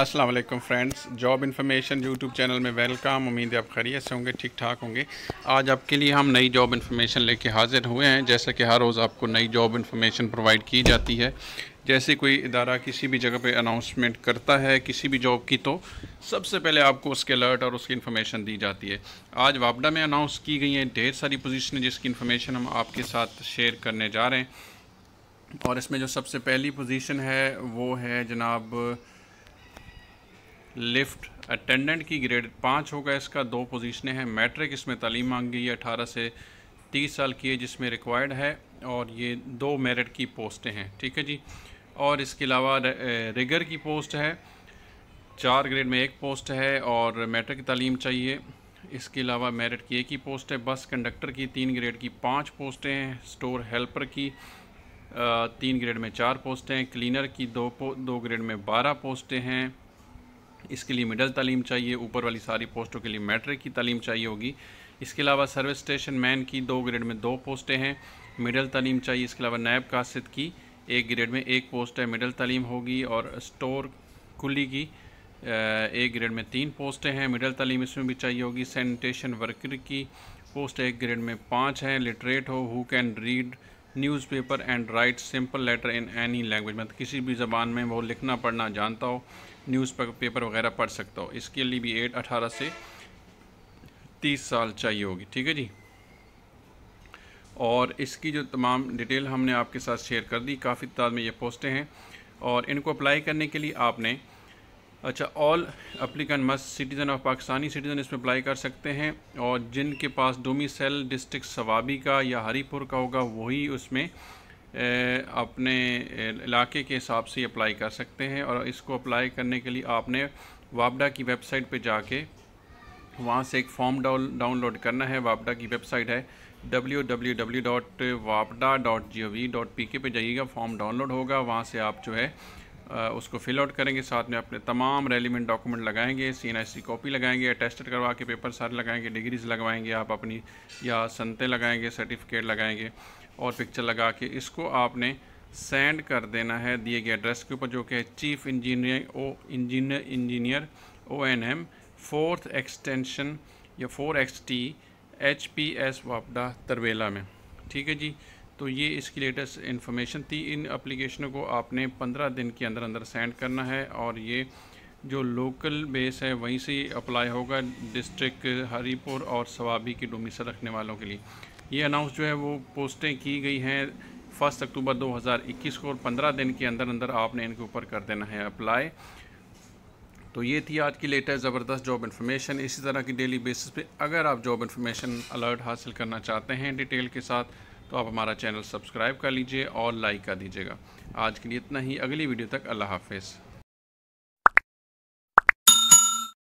अस्सलाम वालेकुम friends job information YouTube channel में वेलकम उम्मीद है आप ख़रीत से होंगे ठीक ठाक होंगे आज आपके लिए हम नई जॉब इन्फॉर्मेशन लेके हाजिर हुए हैं जैसा कि हर रोज़ आपको नई जॉब इन्फॉर्मेशन प्रोवाइड की जाती है जैसे कोई इदारा किसी भी जगह पे अनाउंसमेंट करता है किसी भी जॉब की तो सबसे पहले आपको उसके अलर्ट और उसकी इन्फॉर्मेशन दी जाती है आज वापडा में अनाउंस की गई हैं ढेर सारी पोजिशन जिसकी इन्फॉर्मेशन हम आपके साथ शेयर करने जा रहे हैं और इसमें जो सबसे पहली पोजिशन है वो है जनाब लिफ्ट अटेंडेंट की ग्रेड पाँच होगा इसका दो पोजीशनें हैं मैट्रिक इसमें तालीम मांगी है अठारह से तीस साल की है जिसमें रिक्वायर्ड है और ये दो मेरिट की पोस्टें हैं ठीक है जी और इसके अलावा रिगर की पोस्ट है चार ग्रेड में एक पोस्ट है और मैट्रिक की तालीम चाहिए इसके अलावा मेरिट की एक ही पोस्ट है बस कंडक्टर की तीन ग्रेड की पाँच पोस्टें हैं स्टोर हेल्पर की तीन ग्रेड में चार पोस्टें हैं क्लीनर की दो दो ग्रेड में बारह पोस्टें हैं इसके लिए मिडल तालीम चाहिए ऊपर वाली सारी पोस्टों के लिए मैट्रिक की तालीम चाहिए होगी इसके अलावा सर्विस स्टेशन मैन की दो ग्रेड में दो पोस्टें हैं मिडल तालीम चाहिए इसके अलावा नायब कासिद की एक ग्रेड में एक पोस्ट है मिडल तालीम होगी और स्टोर कुली की एक ग्रेड में तीन पोस्टें हैं मिडल तालीम इसमें भी चाहिए होगी सैनिटेशन वर्कर की पोस्ट एक ग्रेड में पाँच हैं लिटरेट हो who can read newspaper and write simple letter in any language मतलब किसी भी ज़बान में वो लिखना पढ़ना जानता हो न्यूज़ पेपर वगैरह पढ़ सकता हो इसके लिए भी एट अठारह से तीस साल चाहिए होगी ठीक है जी और इसकी जो तमाम डिटेल हमने आपके साथ शेयर कर दी काफ़ी तादाद में ये पोस्टें हैं और इनको अप्लाई करने के लिए आपने अच्छा all applicant must citizen of Pakistani citizen इसमें अप्लाई कर सकते हैं और जिनके पास डोमी सेल डिस्ट्रिक्ट सवाबी का या हरीपुर का होगा वही उसमें अपने इलाके के हिसाब से अप्लाई कर सकते हैं और इसको अप्लाई करने के लिए आपने वापडा की वेबसाइट पे जाके वहाँ से एक फॉर्म डाउनलोड करना है वापडा की वेबसाइट है डब्ल्यू डब्ल्यू डब्ल्यू डॉट वापडा dot G O V dot P K जाइएगा फॉर्म डाउनलोड होगा वहाँ से आप जो है उसको फिल आउट करेंगे साथ में अपने तमाम रेलिवेंट डॉक्यूमेंट लगाएंगे C N I C copy लगाएंगे अटेस्टेड करवा के पेपर सारे लगाएंगे डिग्रीज लगवाएंगे आप अपनी या संते लगाएंगे सर्टिफिकेट लगाएंगे और पिक्चर लगा के इसको आपने सेंड कर देना है दिए गए एड्रेस के ऊपर जो कि है chief engineer O engineer engineer O N M fourth extension या four X T H P S वापडा तरवेला में ठीक है जी तो ये इसकी लेटेस्ट इन्फॉर्मेशन थी इन अप्लीकेशनों को आपने पंद्रह दिन के अंदर अंदर सेंड करना है और ये जो लोकल बेस है वहीं से अप्लाई होगा डिस्ट्रिक्ट हरीपुर और सवाबी की से रखने वालों के लिए ये अनाउंस जो है वो पोस्टें की गई हैं फर्स्ट अक्टूबर 2021 को और 15 दिन के अंदर अंदर आपने इनके ऊपर कर देना है अप्लाई तो ये थी आज की लेटेस्ट ज़बरदस्त जॉब इन्फॉर्मेशन इसी तरह की डेली बेसिस पे अगर आप जॉब इन्फॉर्मेशन अलर्ट हासिल करना चाहते हैं डिटेल के साथ तो आप हमारा चैनल सब्सक्राइब कर लीजिए और लाइक कर दीजिएगा आज के लिए इतना ही अगली वीडियो तक अल्लाह हाफिज़